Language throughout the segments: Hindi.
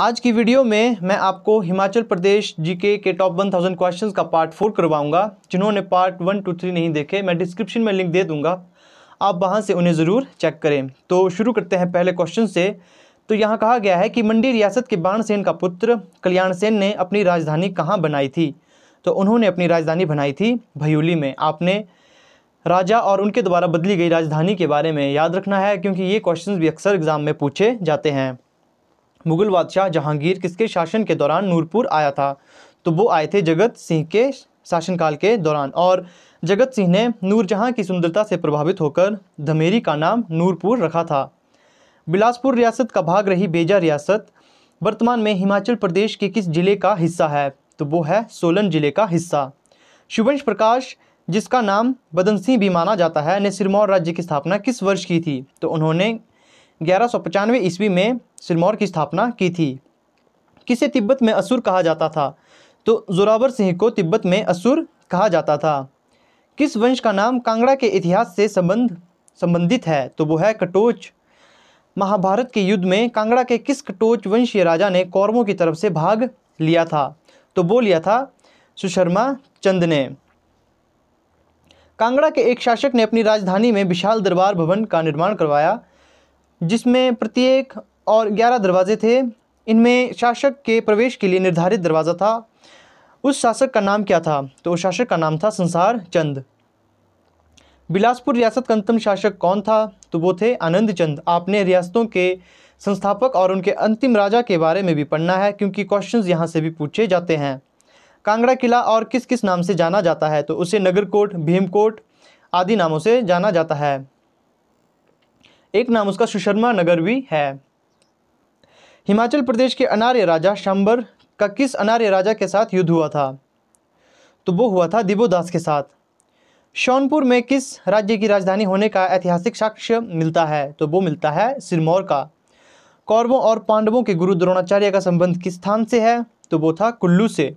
आज की वीडियो में मैं आपको हिमाचल प्रदेश जीके के टॉप 1000 क्वेश्चन का पार्ट फोर करवाऊंगा जिन्होंने पार्ट वन टू थ्री नहीं देखे मैं डिस्क्रिप्शन में लिंक दे दूंगा आप वहां से उन्हें ज़रूर चेक करें तो शुरू करते हैं पहले क्वेश्चन से तो यहाँ कहा गया है कि मंडी रियासत के सेन का पुत्र कल्याण सेन ने अपनी राजधानी कहाँ बनाई थी तो उन्होंने अपनी राजधानी बनाई थी भयूली में आपने राजा और उनके द्वारा बदली गई राजधानी के बारे में याद रखना है क्योंकि ये क्वेश्चंस भी अक्सर एग्ज़ाम में पूछे जाते हैं मुगल बादशाह जहांगीर किसके शासन के दौरान नूरपुर आया था तो वो आए थे जगत सिंह के शासनकाल के दौरान और जगत सिंह ने नूरजहाँ की सुंदरता से प्रभावित होकर धमेरी का नाम नूरपुर रखा था बिलासपुर रियासत का भाग रही बेजा रियासत वर्तमान में हिमाचल प्रदेश के किस ज़िले का हिस्सा है तो वो है सोलन ज़िले का हिस्सा शुभंश प्रकाश जिसका नाम बदन सिंह भी माना जाता है ने सिरमौर राज्य की स्थापना किस वर्ष की थी तो उन्होंने ग्यारह सौ पचानवे ईस्वी में सिरमौर की स्थापना की थी किसे तिब्बत में असुर कहा जाता था तो जोरावर सिंह को तिब्बत में असुर कहा जाता था किस वंश का नाम कांगड़ा के इतिहास से संबंध संबंधित है तो वो है कटोच महाभारत के युद्ध में कांगड़ा के किस कटोच वंशीय राजा ने कौरवों की तरफ से भाग लिया था तो वो लिया था सुशर्मा चंद ने कांगड़ा के एक शासक ने अपनी राजधानी में विशाल दरबार भवन का निर्माण करवाया जिसमें प्रत्येक और ग्यारह दरवाजे थे इनमें शासक के प्रवेश के लिए निर्धारित दरवाज़ा था उस शासक का नाम क्या था तो उस शासक का नाम था संसार चंद बिलासपुर रियासत का अंतिम शासक कौन था तो वो थे आनंद चंद आपने रियासतों के संस्थापक और उनके अंतिम राजा के बारे में भी पढ़ना है क्योंकि क्वेश्चंस यहाँ से भी पूछे जाते हैं कांगड़ा किला और किस किस नाम से जाना जाता है तो उसे नगरकोट भीमकोट आदि नामों से जाना जाता है एक नाम उसका सुशर्मा नगर भी है हिमाचल प्रदेश के अनार्य राजा शंबर का किस अनार्य राजा के साथ युद्ध हुआ था तो वो हुआ था दिबोदास के साथ शौनपुर में किस राज्य की राजधानी होने का ऐतिहासिक साक्ष्य मिलता है तो वो मिलता है सिरमौर का कौरवों और पांडवों के गुरु द्रोणाचार्य का संबंध किस स्थान से है तो वो था कुल्लू से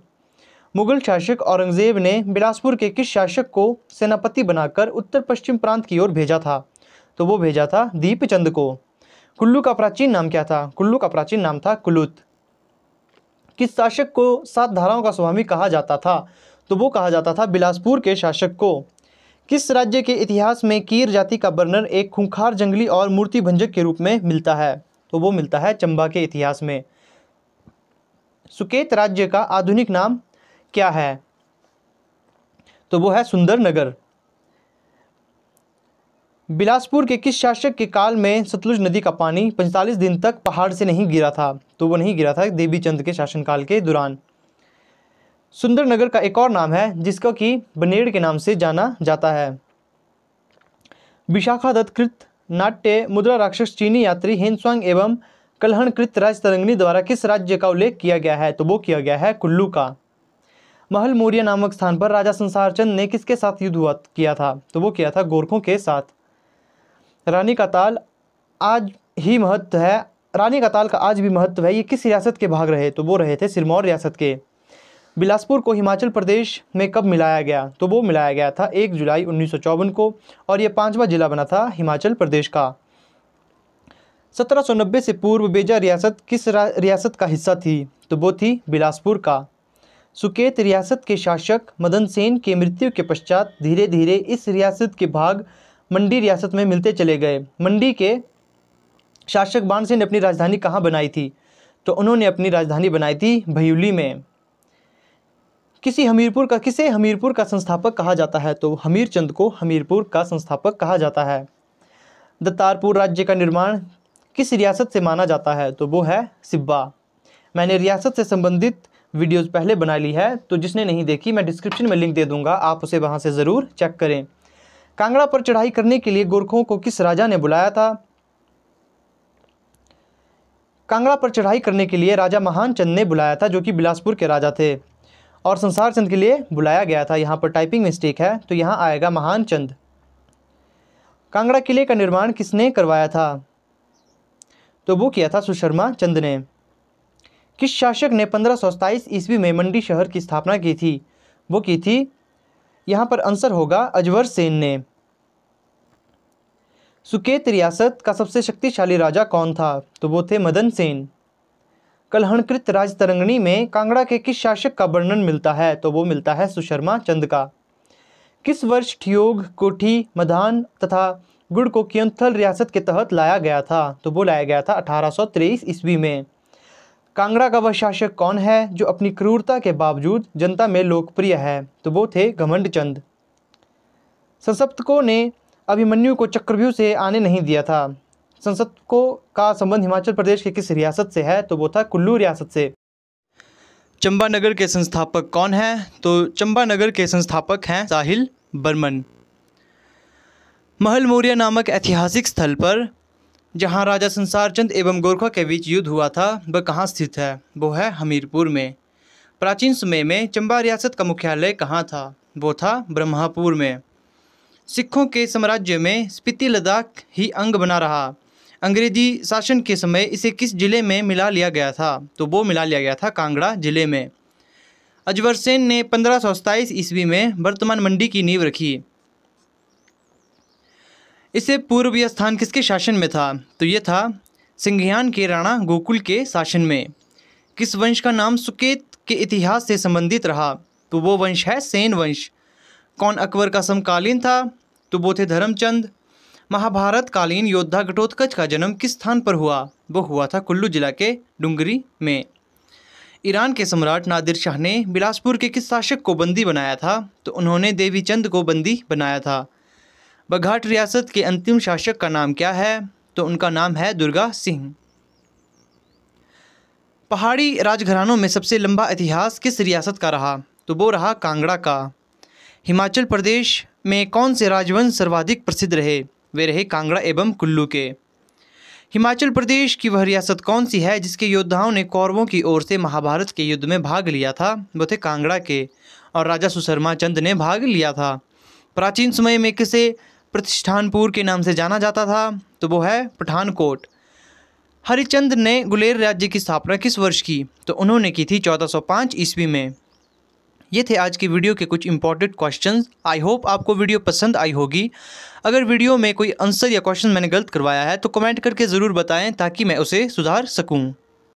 मुगल शासक औरंगजेब ने बिलासपुर के किस शासक को सेनापति बनाकर उत्तर पश्चिम प्रांत की ओर भेजा था तो वो भेजा था दीपचंद को कुल्लू का प्राचीन नाम क्या था कुल्लू का प्राचीन नाम था कुलुत किस शासक को सात धाराओं का स्वामी कहा जाता था तो वो कहा जाता था बिलासपुर के शासक को किस राज्य के इतिहास में कीर जाति का वर्णन एक खूंखार जंगली और मूर्ति भंजक के रूप में मिलता है तो वो मिलता है चंबा के इतिहास में सुकेत राज्य का आधुनिक नाम क्या है तो वो है सुंदर नगर बिलासपुर के किस शासक के काल में सतलुज नदी का पानी 45 दिन तक पहाड़ से नहीं गिरा था तो वो नहीं गिरा था देवी चंद के शासनकाल के दौरान सुंदरनगर का एक और नाम है जिसको कि बनेड़ के नाम से जाना जाता है विशाखा दत्तकृत नाट्य मुद्रा राक्षस चीनी यात्री हेनस्वांग एवं कलहणकृत राज तरंगनी द्वारा किस राज्य का उल्लेख किया गया है तो वो किया गया है कुल्लू का महल मौर्य नामक स्थान पर राजा संसारचंद ने किसके साथ युद्ध हुआ किया था तो वो किया था गोरखों के साथ रानी का ताल आज ही महत्व है रानी का ताल का आज भी महत्व है ये किस रियासत के भाग रहे तो वो रहे थे सिरमौर रियासत के बिलासपुर को हिमाचल प्रदेश में कब मिलाया गया तो वो मिलाया गया था एक जुलाई उन्नीस को और ये पाँचवा जिला बना था हिमाचल प्रदेश का 1790 से पूर्व बेजा रियासत किस रियासत का हिस्सा थी तो वो थी बिलासपुर का सुकेत रियासत के शासक मदन सेन के मृत्यु के पश्चात धीरे धीरे इस रियासत के भाग मंडी रियासत में मिलते चले गए मंडी के शासक बानसिंह ने अपनी राजधानी कहाँ बनाई थी तो उन्होंने अपनी राजधानी बनाई थी भयूली में किसी हमीरपुर का किसे हमीरपुर का संस्थापक कहा जाता है तो हमीर चंद को हमीरपुर का संस्थापक कहा जाता है दत्तारपुर राज्य का निर्माण किस रियासत से माना जाता है तो वो है सिब्बा मैंने रियासत से संबंधित वीडियोज़ पहले बना ली है तो जिसने नहीं देखी मैं डिस्क्रिप्शन में लिंक दे दूंगा आप उसे वहाँ से ज़रूर चेक करें कांगड़ा पर चढ़ाई करने के लिए गोरखों को किस राजा ने बुलाया था कांगड़ा पर चढ़ाई करने के लिए राजा महान चंद ने बुलाया था जो कि बिलासपुर के राजा थे और संसार चंद के लिए बुलाया गया था यहाँ पर टाइपिंग मिस्टेक है तो यहाँ आएगा महान चंद कांगड़ा किले का निर्माण किसने करवाया था तो वो किया था सुशर्मा चंद ने किस शासक ने पंद्रह सौ ईस्वी में मंडी शहर की स्थापना की थी वो की थी यहाँ पर आंसर होगा अजवर सेन ने सुकेत रियासत का सबसे शक्तिशाली राजा कौन था तो वो थे मदन सेन कलहणकृत राज तरंगणी में कांगड़ा के किस शासक का वर्णन मिलता है तो वो मिलता है सुशर्मा चंद का किस वर्ष ठियोग कोठी मदान तथा गुड़ को कियंथल रियासत के तहत लाया गया था तो वो लाया गया था तेईस ईस्वी में कांगड़ा का वह शासक कौन है जो अपनी क्रूरता के बावजूद जनता में लोकप्रिय है तो वो थे घमंड चंद संसप्तकों ने अभिमन्यु को चक्रव्यूह से आने नहीं दिया था संसप्तकों का संबंध हिमाचल प्रदेश के किस रियासत से है तो वो था कुल्लू रियासत से चंबा नगर के संस्थापक कौन है तो चंबा नगर के संस्थापक हैं साहिल बर्मन महल मौर्य नामक ऐतिहासिक स्थल पर जहां राजा संसार चंद एवं गोरखा के बीच युद्ध हुआ था वह कहाँ स्थित है वो है हमीरपुर में प्राचीन समय में चंबा रियासत का मुख्यालय कहाँ था वो था ब्रह्मापुर में सिखों के साम्राज्य में स्पीति लद्दाख ही अंग बना रहा अंग्रेजी शासन के समय इसे किस जिले में मिला लिया गया था तो वो मिला लिया गया था कांगड़ा जिले में अजवर सेन ने पंद्रह ईस्वी में वर्तमान मंडी की नींव रखी इससे पूर्व यह स्थान किसके शासन में था तो यह था सिंघियान के राणा गोकुल के शासन में किस वंश का नाम सुकेत के इतिहास से संबंधित रहा तो वो वंश है सेन वंश कौन अकबर का समकालीन था तो वो थे धर्मचंद महाभारत कालीन योद्धा घटोत्कच का जन्म किस स्थान पर हुआ वो हुआ था कुल्लू जिला के डुंगरी में ईरान के सम्राट नादिर शाह ने बिलासपुर के किस शासक को बंदी बनाया था तो उन्होंने देवीचंद को बंदी बनाया था बघाट रियासत के अंतिम शासक का नाम क्या है तो उनका नाम है दुर्गा सिंह पहाड़ी राजघरानों में सबसे लंबा इतिहास किस रियासत का रहा तो वो रहा कांगड़ा का हिमाचल प्रदेश में कौन से राजवंश सर्वाधिक प्रसिद्ध रहे वे रहे कांगड़ा एवं कुल्लू के हिमाचल प्रदेश की वह रियासत कौन सी है जिसके योद्धाओं ने कौरवों की ओर से महाभारत के युद्ध में भाग लिया था वो थे कांगड़ा के और राजा सुशर्मा चंद ने भाग लिया था प्राचीन समय में किसे प्रतिष्ठानपुर के नाम से जाना जाता था तो वो है पठानकोट हरिचंद ने गुलेर राज्य की स्थापना किस वर्ष की तो उन्होंने की थी 1405 ईस्वी में ये थे आज की वीडियो के कुछ इंपॉर्टेंट क्वेश्चंस आई होप आपको वीडियो पसंद आई होगी अगर वीडियो में कोई आंसर या क्वेश्चन मैंने गलत करवाया है तो कमेंट करके ज़रूर बताएं ताकि मैं उसे सुधार सकूँ